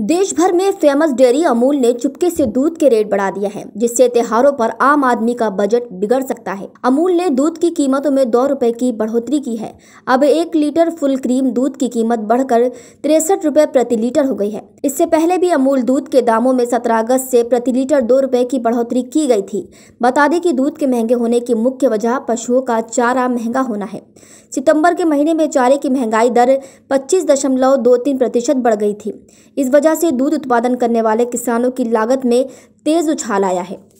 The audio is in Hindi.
देश भर में फेमस डेयरी अमूल ने चुपके से दूध के रेट बढ़ा दिया है जिससे त्योहारों पर आम आदमी का बजट बिगड़ सकता है अमूल ने दूध की कीमतों में दो रुपए की बढ़ोतरी की है अब एक लीटर फुल क्रीम दूध की कीमत बढ़कर तिरसठ रुपए प्रति लीटर हो गई है इससे पहले भी अमूल दूध के दामों में सत्रह अगस्त से प्रति लीटर दो रुपए की बढ़ोतरी की गई थी बता दें कि दूध के महंगे होने की मुख्य वजह पशुओं का चारा महंगा होना है सितम्बर के महीने में चारे की महंगाई दर पच्चीस प्रतिशत बढ़ गई थी इस वजह वजह से दूध उत्पादन करने वाले किसानों की लागत में तेज उछाल आया है